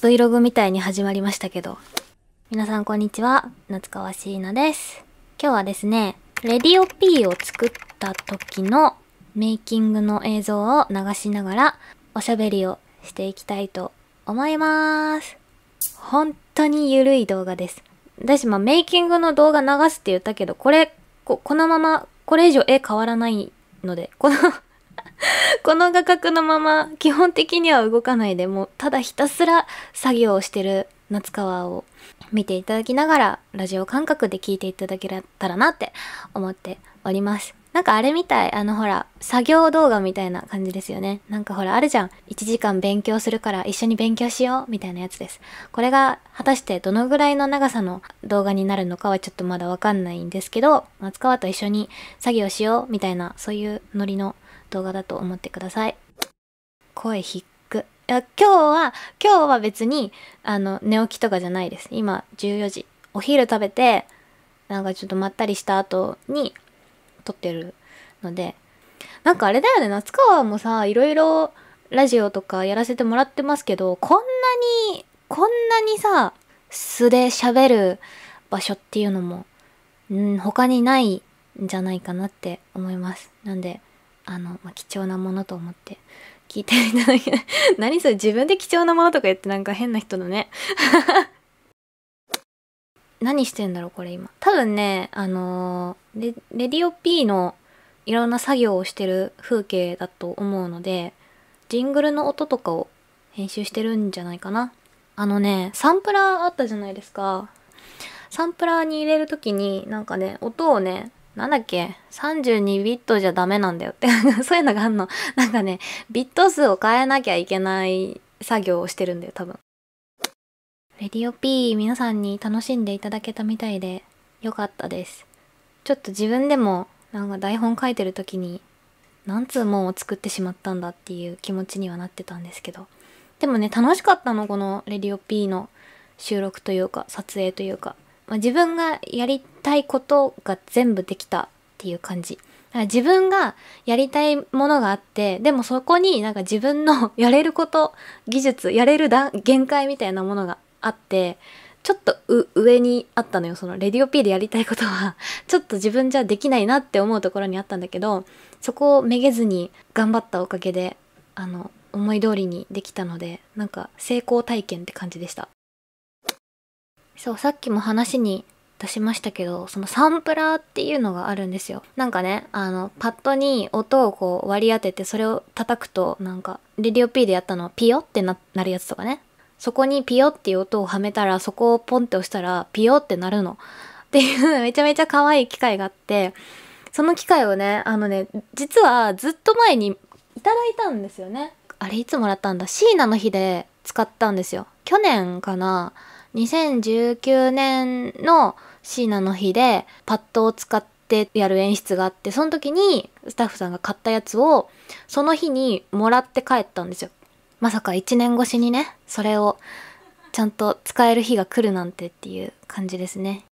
Vlog みたいに始まりましたけど。皆さんこんにちは。夏川椎名です。今日はですね、レディオ P を作った時のメイキングの映像を流しながらおしゃべりをしていきたいと思いまーす。本当にゆるい動画です。私、まあ、メイキングの動画流すって言ったけど、これ、ここのまま、これ以上絵変わらないので、この この画角のまま基本的には動かないでもうただひたすら作業をしてる夏川を見ていただきながらラジオ感覚で聞いていただけたらなって思っております。なんかあれみたい、あのほら、作業動画みたいな感じですよね。なんかほら、あるじゃん。1時間勉強するから一緒に勉強しようみたいなやつです。これが果たしてどのぐらいの長さの動画になるのかはちょっとまだわかんないんですけど、松川と一緒に作業しようみたいな、そういうノリの動画だと思ってください。声低く。いや、今日は、今日は別に、あの、寝起きとかじゃないです。今、14時。お昼食べて、なんかちょっとまったりした後に撮ってるので、なんかあれだよね、夏川もさ、いろいろラジオとかやらせてもらってますけど、こんなに、こんなにさ、素で喋る場所っていうのも、うん、他にないんじゃないかなって思います。なんで、あの、まあ、貴重なものと思って聞いていただき 何それ自分で貴重なものとか言ってなんか変な人だね 何してんだろうこれ今多分ねあのー、レディオ P のいろんな作業をしてる風景だと思うのでジングルの音とかを編集してるんじゃないかなあのねサンプラーあったじゃないですかサンプラーに入れる時になんかね音をねなんだっけ、32ビットじゃダメなんだよって そういうのがあんの。なんかね、ビット数を変えなきゃいけない作業をしてるんだよ、多分。レディオ P 皆さんに楽しんでいただけたみたいで、よかったです。ちょっと自分でも、なんか台本書いてる時に、何通もを作ってしまったんだっていう気持ちにはなってたんですけど。でもね、楽しかったの、このレディオ P の収録というか、撮影というか。まあ、自分がやりたいことが全部できたっていう感じ。自分がやりたいものがあって、でもそこになんか自分のやれること、技術、やれる限界みたいなものがあって、ちょっと上にあったのよ。そのレディオ P でやりたいことは ちょっと自分じゃできないなって思うところにあったんだけど、そこをめげずに頑張ったおかげで、あの、思い通りにできたので、なんか成功体験って感じでした。そうさっきも話に出しましたけどそのサンプラーっていうのがあるんですよなんかねあのパッドに音をこう割り当ててそれを叩くとなんかレディオ P でやったのはピヨってななるやつとかねそこにピヨっていう音をはめたらそこをポンって押したらピヨってなるのっていうめちゃめちゃ可愛い機械があってその機械をねあのね実はずっと前にいただいたんですよねあれいつもらったんだ椎名の日で使ったんですよ去年かな2019年の椎名の日でパッドを使ってやる演出があってその時にスタッフさんが買ったやつをその日にもらって帰ったんですよまさか1年越しにねそれをちゃんと使える日が来るなんてっていう感じですね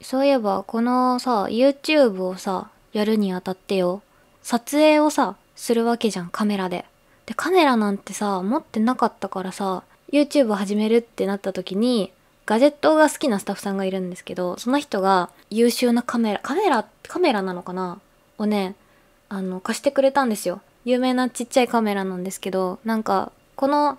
そういえばこのさ YouTube をさやるにあたってよ撮影をさするわけじゃんカメラででカメラなんてさ持ってなかったからさ YouTube を始めるってなった時にガジェットが好きなスタッフさんがいるんですけどその人が優秀なカメラカメラカメラなのかなをねあの貸してくれたんですよ有名なちっちゃいカメラなんですけどなんかこの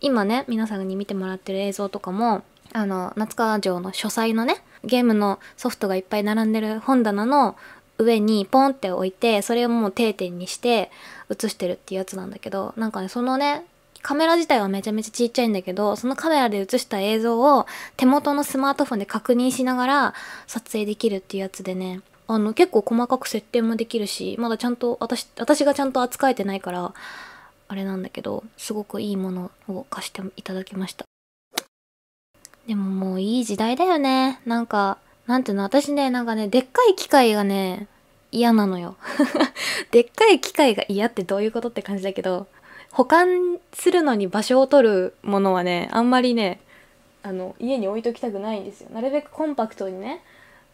今ね皆さんに見てもらってる映像とかもあの夏川城の書斎のねゲームのソフトがいっぱい並んでる本棚の上にポンって置いてそれをもう定点にして写してるっていうやつなんだけどなんかねそのねカメラ自体はめちゃめちゃちっちゃいんだけど、そのカメラで映した映像を手元のスマートフォンで確認しながら撮影できるっていうやつでね、あの結構細かく設定もできるし、まだちゃんと私、私がちゃんと扱えてないから、あれなんだけど、すごくいいものを貸していただきました。でももういい時代だよね。なんか、なんていうの、私ね、なんかね、でっかい機械がね、嫌なのよ でっかい機械が嫌ってどういうことって感じだけど、保管するのに場所を取るものはねあんまりねあの家に置いときたくないんですよなるべくコンパクトにね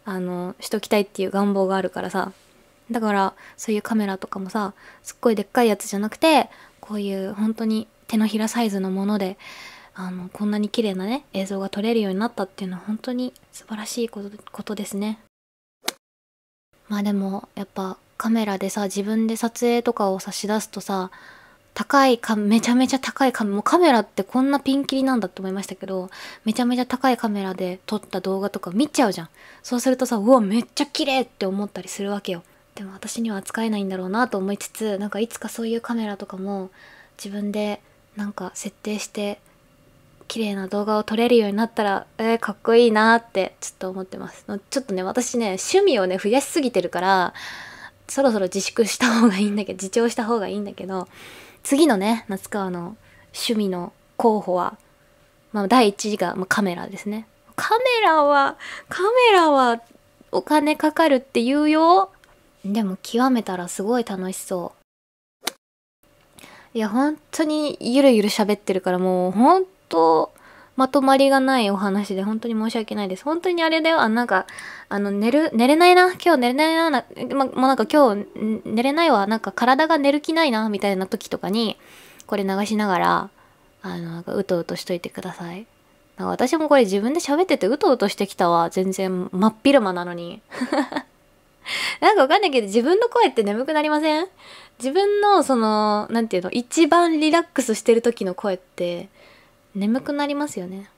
あのしときたいっていう願望があるからさだからそういうカメラとかもさすっごいでっかいやつじゃなくてこういう本当に手のひらサイズのものであのこんなに綺麗なね映像が撮れるようになったっていうのは本当に素晴らしいことですね。まあでもやっぱカメラでさ自分で撮影とかを差し出すとさ高いカめちゃめちゃ高いカメラもうカメラってこんなピンキリなんだって思いましたけどめちゃめちゃ高いカメラで撮った動画とか見ちゃうじゃんそうするとさうわめっちゃ綺麗って思ったりするわけよでも私には扱えないんだろうなと思いつつなんかいつかそういうカメラとかも自分でなんか設定して綺麗な動画を撮れるようになったら、えー、かっこいいなってちょっと思ってますちょっとね私ね趣味をね増やしすぎてるからそろそろ自粛した方がいいんだけど自重した方がいいんだけど次のね夏川の趣味の候補は、まあ、第1位が、まあ、カメラですねカメラはカメラはお金かかるって言うよでも極めたらすごい楽しそういや本当にゆるゆる喋ってるからもう本当まとまりがないお話で本当に申し訳ないです。本当にあれだよ。あなんか、あの、寝る、寝れないな。今日寝れないな。なま、もうなんか今日寝れないわ。なんか体が寝る気ないな。みたいな時とかに、これ流しながら、あの、なんかうとうとしといてください。なんか私もこれ自分で喋っててうとうとしてきたわ。全然真っ昼間なのに。なんかわかんないけど自分の声って眠くなりません自分のその、なんていうの、一番リラックスしてる時の声って、眠くなりますよね。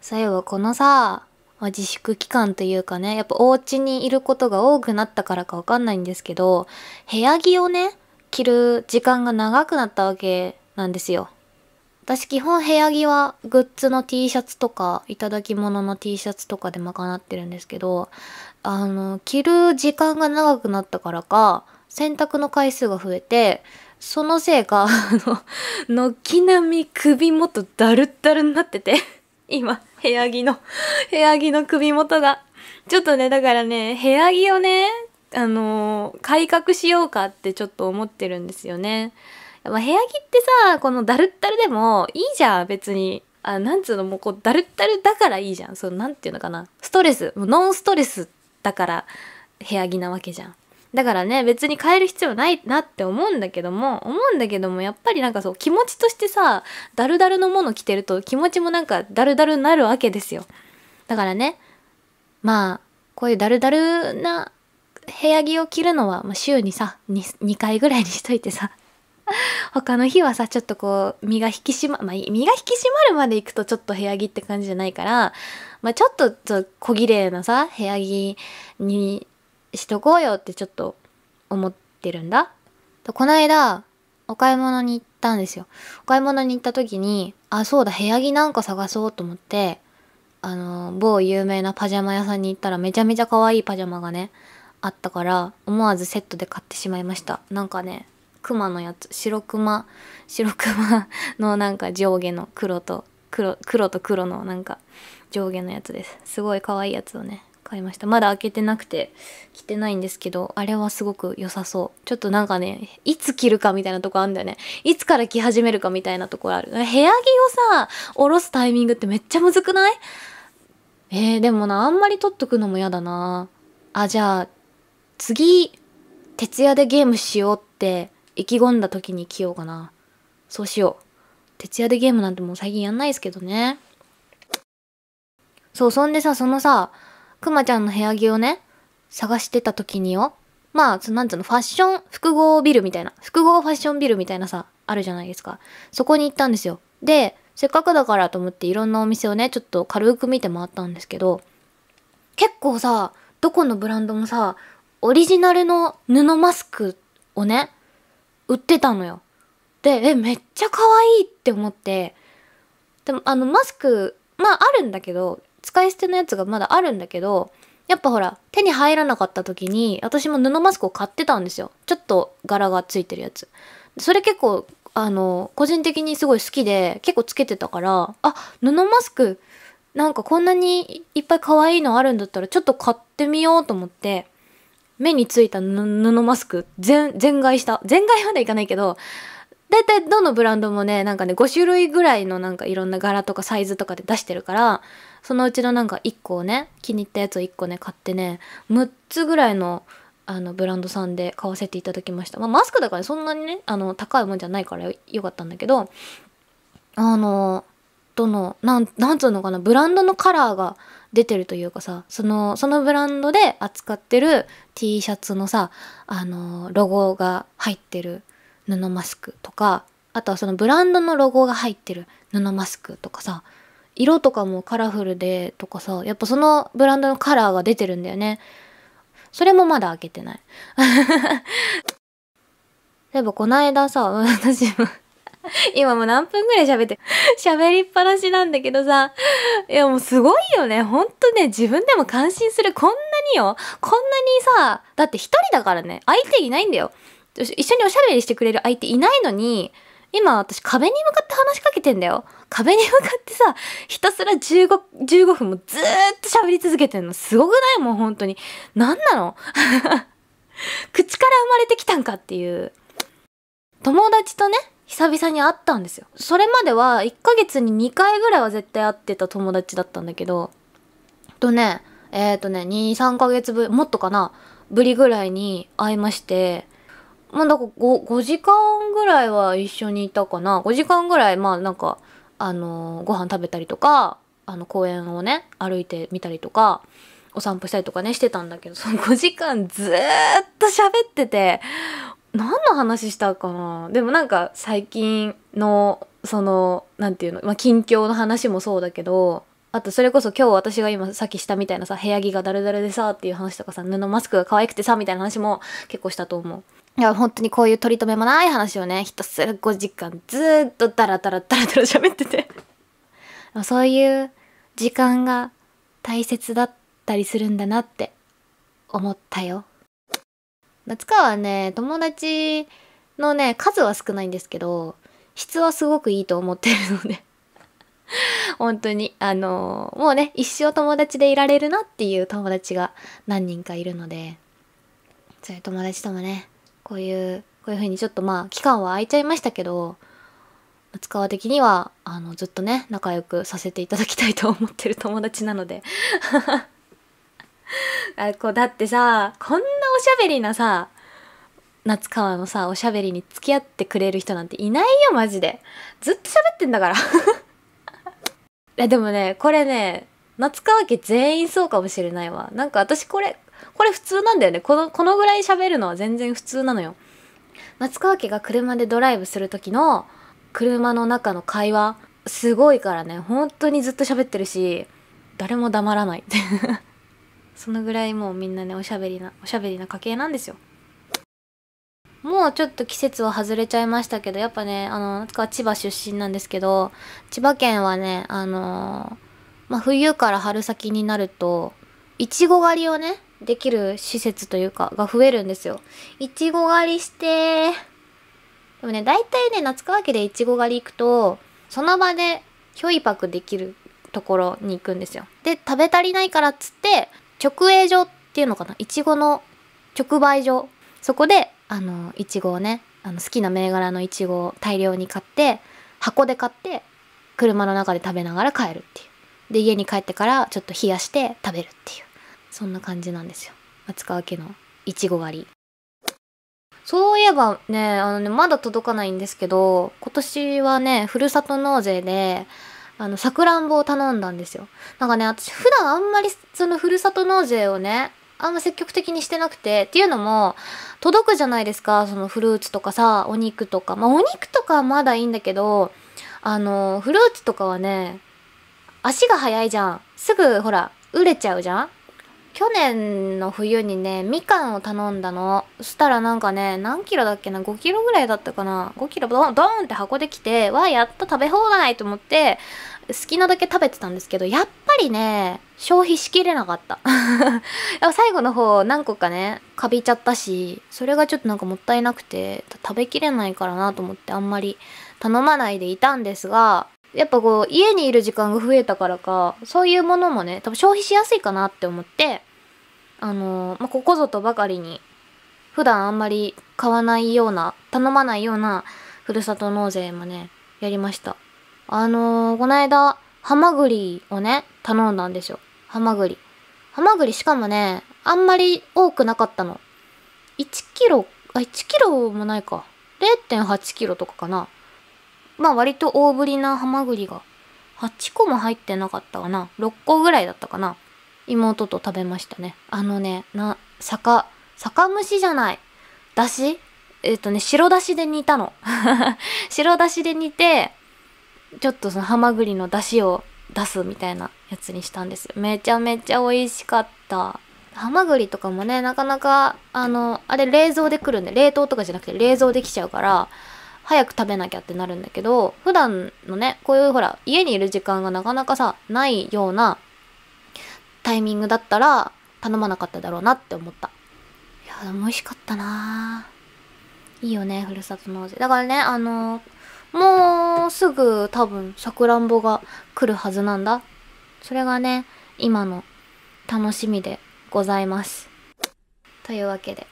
最後、このさ、まあ、自粛期間というかね、やっぱお家にいることが多くなったからかわかんないんですけど、部屋着をね、着る時間が長くなったわけなんですよ。私基本部屋着はグッズの T シャツとか、いただき物の T シャツとかで賄ってるんですけど、あの、着る時間が長くなったからか、洗濯の回数が増えて、そのせいか、あの、軒並み首元ダルッダルになってて、今、部屋着の、部屋着の首元が。ちょっとね、だからね、部屋着をね、あの、改革しようかってちょっと思ってるんですよね。ま部屋着ってさ、このダルッダルでもいいじゃん、別に。あ、なんつうの、もうこう、ダルッダルだからいいじゃん。その、なんていうのかな。ストレス、もノンストレスだから部屋着なわけじゃん。だからね別に変える必要ないなって思うんだけども思うんだけどもやっぱりなんかそう気持ちとしてさダルダルのもの着てると気持ちもなんかダルダルになるわけですよだからねまあこういうダルダルな部屋着を着るのは、まあ、週にさ 2, 2回ぐらいにしといてさ 他の日はさちょっとこう身が引き締ままあ、身が引き締まるまで行くとちょっと部屋着って感じじゃないから、まあ、ちょっと小綺麗なさ部屋着にしとこうよってちょっと思ってるんだ。この間、お買い物に行ったんですよ。お買い物に行った時に、あ、そうだ、部屋着なんか探そうと思って、あの、某有名なパジャマ屋さんに行ったらめちゃめちゃ可愛いパジャマがね、あったから、思わずセットで買ってしまいました。なんかね、熊のやつ、白熊、白熊のなんか上下の黒と、黒、黒と黒のなんか上下のやつです。すごい可愛いやつをね、買いましたまだ開けてなくて着てないんですけどあれはすごく良さそうちょっとなんかねいつ着るかみたいなとこあるんだよねいつから着始めるかみたいなところある部屋着をさ下ろすタイミングってめっちゃむずくないえー、でもなあんまり取っとくのも嫌だなあじゃあ次徹夜でゲームしようって意気込んだ時に着ようかなそうしよう徹夜でゲームなんてもう最近やんないですけどねそうそんでさそのさくまちゃんの部屋着をね、探してた時によ、まあ、そのなんつうの、ファッション複合ビルみたいな、複合ファッションビルみたいなさ、あるじゃないですか。そこに行ったんですよ。で、せっかくだからと思っていろんなお店をね、ちょっと軽く見て回ったんですけど、結構さ、どこのブランドもさ、オリジナルの布マスクをね、売ってたのよ。で、え、めっちゃ可愛いって思って、でもあのマスク、まああるんだけど、使い捨てのやつがまだあるんだけど、やっぱほら、手に入らなかった時に、私も布マスクを買ってたんですよ。ちょっと柄がついてるやつ。それ結構、あの、個人的にすごい好きで、結構つけてたから、あ、布マスク、なんかこんなにいっぱい可愛いのあるんだったら、ちょっと買ってみようと思って、目についた布マスク全、全買いした。全買いまでいかないけど、だいたいどのブランドもね、なんかね、5種類ぐらいのなんかいろんな柄とかサイズとかで出してるから、そのうちのなんか1個をね気に入ったやつを1個ね買ってね6つぐらいのあのブランドさんで買わせていただきました、まあ、マスクだからそんなにねあの高いもんじゃないからよかったんだけどあのどのなんなんつうのかなブランドのカラーが出てるというかさそのそのブランドで扱ってる T シャツのさあのロゴが入ってる布マスクとかあとはそのブランドのロゴが入ってる布マスクとかさ色とかもカラフルでとかさ、やっぱそのブランドのカラーが出てるんだよね。それもまだ開けてない。例えばこの間さ、私も今もう何分ぐらい喋って、喋りっぱなしなんだけどさ、いやもうすごいよね。ほんとね、自分でも感心する。こんなによ。こんなにさ、だって一人だからね、相手いないんだよ。一緒におしゃべりしてくれる相手いないのに、今私壁に向かって話しかけてんだよ。壁に向かってさ、ひたすら15、15分もずーっと喋り続けてんの。すごくないもう本当に。なんなの 口から生まれてきたんかっていう。友達とね、久々に会ったんですよ。それまでは1ヶ月に2回ぐらいは絶対会ってた友達だったんだけど、とね、えっ、ー、とね、2、3ヶ月ぶり、もっとかな、ぶりぐらいに会いまして、まあ、だから 5, 5時間ぐらいは一緒にいたかな。5時間ぐらい、まあなんか、あのー、ご飯食べたりとか、あの、公園をね、歩いてみたりとか、お散歩したりとかね、してたんだけど、その5時間ずーっと喋ってて、何の話したかなでもなんか最近の、その、何て言うの、まあ、近況の話もそうだけど、あとそれこそ今日私が今さっきしたみたいなさ、部屋着がダルダルでさっていう話とかさ、布マスクが可愛くてさみたいな話も結構したと思う。いや、本当にこういう取り留めもない話をね、ひたすら5時間ずっとダラダラダラダラ喋ってて そういう時間が大切だったりするんだなって思ったよ。夏川はね、友達のね、数は少ないんですけど、質はすごくいいと思ってるので 本当に、あのー、もうね、一生友達でいられるなっていう友達が何人かいるので、そういう友達ともね、こういうこういうふうにちょっとまあ期間は空いちゃいましたけど松川的にはあのずっとね仲良くさせていただきたいと思ってる友達なので あこうだってさこんなおしゃべりなさ夏川のさおしゃべりに付き合ってくれる人なんていないよマジでずっと喋ってんだから でもねこれね夏川家全員そうかもしれないわなんか私これこれ普通なんだよね。この、このぐらい喋るのは全然普通なのよ。松川家が車でドライブする時の車の中の会話、すごいからね、本当にずっと喋ってるし、誰も黙らない。そのぐらいもうみんなね、おしゃべりな、おしゃべりな家系なんですよ。もうちょっと季節は外れちゃいましたけど、やっぱね、あの、千葉出身なんですけど、千葉県はね、あのー、まあ、冬から春先になると、いちご狩りをね、できる施設というか、が増えるんですよ。いちご狩りして、でもね、大体ね、夏川家でいちご狩り行くと、その場でひょいぱくできるところに行くんですよ。で、食べ足りないからっつって、直営所っていうのかな、いちごの直売所。そこで、あの、いちごをね、あの好きな銘柄のいちごを大量に買って、箱で買って、車の中で食べながら帰るっていう。で、家に帰ってからちょっと冷やして食べるっていう。そんな感じなんですよ松川家のいちご狩りそういえばねあのねまだ届かないんですけど今年はねふるさと納税であのさくらんぼを頼んだんですよなんかね私普段あんまりそのふるさと納税をねあんま積極的にしてなくてっていうのも届くじゃないですかそのフルーツとかさお肉とかまあお肉とかはまだいいんだけどあのフルーツとかはね足が速いじゃんすぐほら売れちゃうじゃん去年の冬にねみかんを頼んだのそしたらなんかね何キロだっけな5キロぐらいだったかな5キロドンドンって箱できてわやっと食べ放題と思って好きなだけ食べてたんですけどやっぱりね消費しきれなかった 最後の方何個かねかびちゃったしそれがちょっとなんかもったいなくて食べきれないからなと思ってあんまり頼まないでいたんですがやっぱこう、家にいる時間が増えたからか、そういうものもね、多分消費しやすいかなって思って、あのー、まあ、ここぞとばかりに、普段あんまり買わないような、頼まないような、ふるさと納税もね、やりました。あのー、こないだ、ハマグリをね、頼んだんですよ。ハマグリ。ハマグリしかもね、あんまり多くなかったの。1キロ、あ、1キロもないか。0.8キロとかかな。まあ割と大ぶりなハマグリが8個も入ってなかったかな6個ぐらいだったかな妹と食べましたねあのねな酒酒蒸しじゃないだしえっ、ー、とね白だしで煮たの 白だしで煮てちょっとそのハマグリのだしを出すみたいなやつにしたんですめちゃめちゃ美味しかったハマグリとかもねなかなかあのあれ冷蔵で来るんで冷凍とかじゃなくて冷蔵できちゃうから早く食べなきゃってなるんだけど、普段のね、こういうほら、家にいる時間がなかなかさ、ないようなタイミングだったら、頼まなかっただろうなって思った。いや、でも美味しかったないいよね、ふるさと納税。だからね、あのー、もうすぐ多分、さくらんぼが来るはずなんだ。それがね、今の楽しみでございます。というわけで、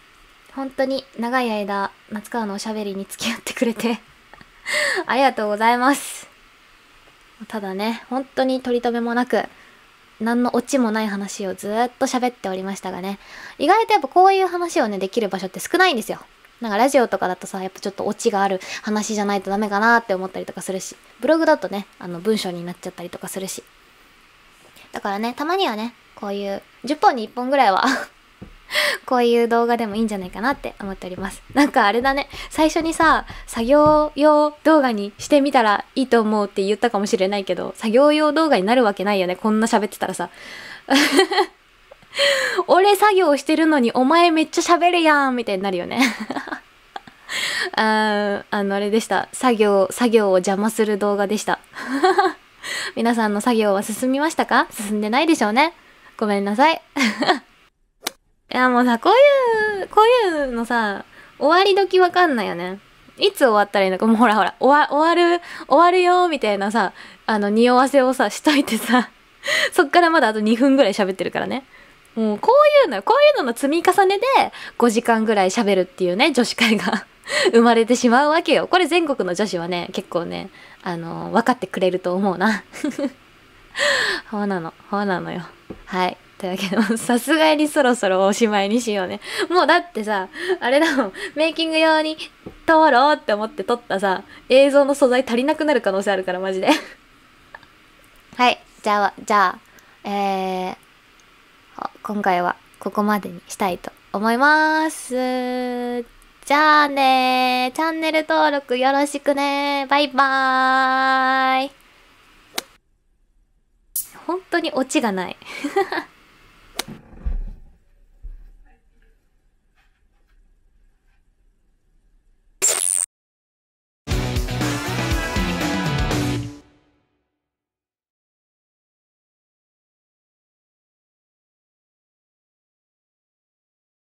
本当に長い間、夏川のおしゃべりに付き合ってくれて ありがとうございます。ただね、本当に取り留めもなく、何のオチもない話をずっと喋っておりましたがね、意外とやっぱこういう話をね、できる場所って少ないんですよ。なんかラジオとかだとさ、やっぱちょっとオチがある話じゃないとダメかなって思ったりとかするし、ブログだとね、あの文章になっちゃったりとかするし。だからね、たまにはね、こういう10本に1本ぐらいは こういう動画でもいいんじゃないかなって思っております。なんかあれだね、最初にさ、作業用動画にしてみたらいいと思うって言ったかもしれないけど、作業用動画になるわけないよね、こんな喋ってたらさ。俺作業してるのにお前めっちゃ喋るやんみたいになるよね ああのあれでした作業作業を邪魔する動画でした皆さんの作業は進みましたか進んでないでしょうねごめんなさいいやもうさ、こういう、こういうのさ、終わり時わかんないよね。いつ終わったらいいのか、もうほらほら、終わ終わる、終わるよ、みたいなさ、あの、匂わせをさ、しといてさ、そっからまだあと2分ぐらい喋ってるからね。もう、こういうの、こういうのの積み重ねで、5時間ぐらい喋るっていうね、女子会が 生まれてしまうわけよ。これ全国の女子はね、結構ね、あの分かってくれると思うな。ほ うなの、ほうなのよ。はい。とけど、さすがにそろそろおしまいにしようね。もうだってさ、あれだもん、メイキング用に撮ろうって思って撮ったさ、映像の素材足りなくなる可能性あるから、マジで。はい、じゃあ、じゃあ、えー、今回はここまでにしたいと思います。じゃあねチャンネル登録よろしくねバイバーイ。本当にオチがない